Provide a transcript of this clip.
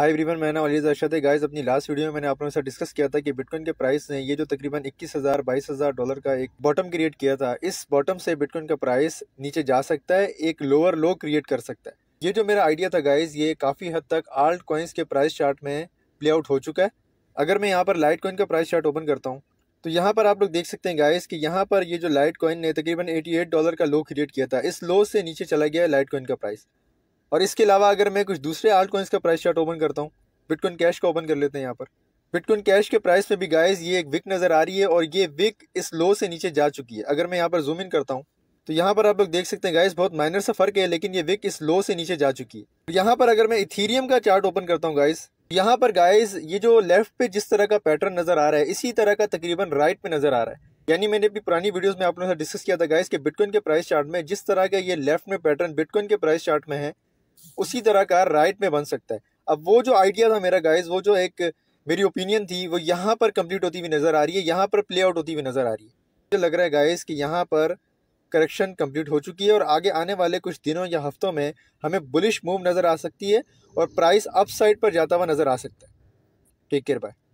high everyone मैं नाम अरशद है गाइस अपनी लास्ट वीडियो में मैंने आप लोगों से डिस्कस किया था कि बिटकॉइन के प्राइस ने ये जो तकरीबन इक्कीस हज़ार बाईस हज़ार डॉलर का एक बॉटम क्रिएट किया था इस बॉटम से बिटकॉइन का प्राइस नीचे जा सकता है एक लोअर लो क्रिएट कर सकता है ये जो मेरा आइडिया था गाइज ये काफ़ी हद तक आल्ट कॉइन्स के प्राइस चार्ट में प्ले आउट हो चुका है अगर मैं यहाँ पर लाइट कॉइन का प्राइस चार्ट ओपन करता हूँ तो यहाँ पर आप लोग देख सकते हैं गाइज कि यहाँ पर ये जो लाइट कॉइन ने तकरीबन एटी डॉलर का लो क्रिएट किया था इस लो से नीचे चला गया है लाइट कॉइन का प्राइस और इसके अलावा अगर मैं कुछ दूसरे आल्ट कॉइन्स का प्राइस चार्ट ओपन करता हूँ बिटकॉइन कैश का ओपन कर लेते हैं यहाँ पर बिटकॉइन कैश के प्राइस पे भी गाइस ये एक विक नज़र आ रही है और ये विक इस लो से नीचे जा चुकी है अगर मैं यहाँ पर जूम इन करता हूँ तो यहाँ पर आप लोग देख सकते हैं गाइस बहुत माइनर सा फर्क है लेकिन ये विक इस लो से नीचे जा चुकी है तो यहाँ पर अगर मैं इथीरियम का चार्ट ओपन करता हूँ गाइस यहाँ पर गाइस ये जो लेफ्ट पे जिस तरह का पैटर्न नजर आ रहा है इसी तरह का तकरीबन राइट पे नजर आ रहा है यानी मैंने अपनी पुरानी वीडियोस में आप लोगों से डिस्कस किया था गाइस कि बिटकॉइन के प्राइस चार्ट में जिस तरह का ये लेफ्ट में पैटर्न बिटकॉइन के प्राइस चार्ट में है उसी तरह का राइट में बन सकता है अब वो जो आइडिया था मेरा गाइज वो जो एक मेरी ओपिनियन थी वो यहाँ पर कंप्लीट होती हुई नज़र आ रही है यहाँ पर प्ले आउट होती हुई नज़र आ रही है मुझे लग रहा है गाइज कि यहाँ पर करेक्शन कंप्लीट हो चुकी है और आगे आने वाले कुछ दिनों या हफ्तों में हमें बुलिश मूव नज़र आ सकती है और प्राइस अपसाइड पर जाता हुआ नज़र आ सकता है टेक केयर बाय